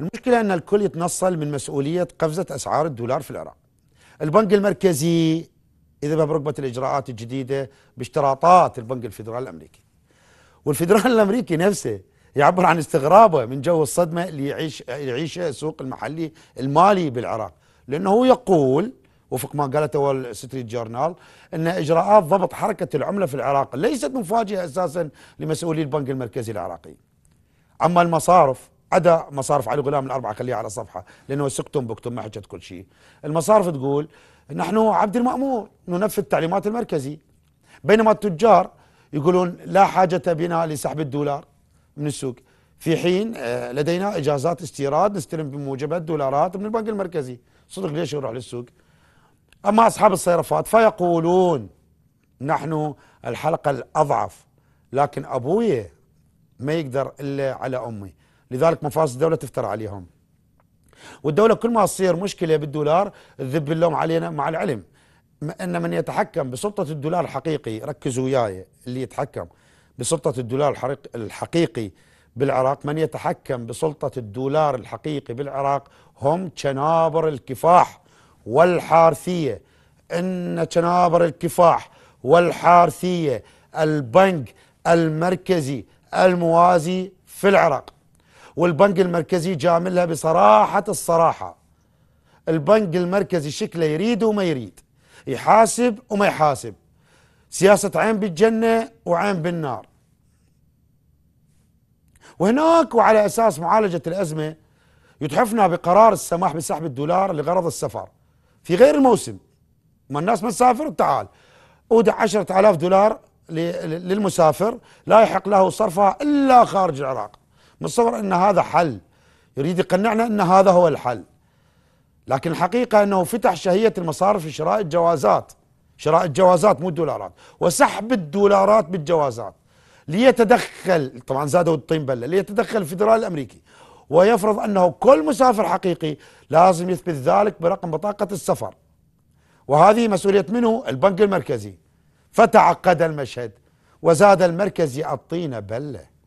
المشكلة أن الكل يتنصل من مسؤولية قفزة أسعار الدولار في العراق البنك المركزي إذا بركبة الإجراءات الجديدة باشتراطات البنك الفيدرالي الأمريكي والفيدرالي الأمريكي نفسه يعبر عن استغرابه من جو الصدمة اللي يعيش يعيشه السوق المحلي المالي بالعراق لأنه يقول وفق ما قالته وول ستريت جورنال ان اجراءات ضبط حركه العمله في العراق ليست مفاجئه اساسا لمسؤولي البنك المركزي العراقي. اما المصارف عدا مصارف علي غلام الاربعه خليها على صفحه لانه سكتم بكتم ما حكت كل شيء المصارف تقول نحن عبد المامور ننفذ تعليمات المركزي بينما التجار يقولون لا حاجه بنا لسحب الدولار من السوق في حين آه، لدينا اجازات استيراد نستلم بموجبها الدولارات من البنك المركزي صدق ليش يروح للسوق اما اصحاب الصيرفات فيقولون نحن الحلقه الاضعف لكن ابويا ما يقدر الا على امي لذلك مفاصل الدولة تفتر عليهم والدولة كل ما تصير مشكلة بالدولار تذب اللوم علينا مع العلم أن من يتحكم بسلطة الدولار الحقيقي ركزوا وياي اللي يتحكم بسلطة الدولار الحقيقي بالعراق من يتحكم بسلطة الدولار الحقيقي بالعراق هم شنابر الكفاح والحارثية إن شنابر الكفاح والحارثية البنك المركزي الموازي في العراق والبنك المركزي جاملها بصراحة الصراحة البنك المركزي شكله يريد وما يريد يحاسب وما يحاسب سياسة عين بالجنة وعين بالنار وهناك وعلى أساس معالجة الأزمة يتحفنا بقرار السماح بسحب الدولار لغرض السفر في غير الموسم ما الناس ما تسافر تعال أودع عشرة آلاف دولار للمسافر لا يحق له صرفها إلا خارج العراق نتصور ان هذا حل يريد يقنعنا ان هذا هو الحل لكن الحقيقه انه فتح شهيه المصارف لشراء الجوازات شراء الجوازات مو الدولارات وسحب الدولارات بالجوازات ليتدخل طبعا زادوا الطين بله ليتدخل الفدرالي الامريكي ويفرض انه كل مسافر حقيقي لازم يثبت ذلك برقم بطاقه السفر وهذه مسؤوليه منه البنك المركزي فتعقد المشهد وزاد المركزي الطين بله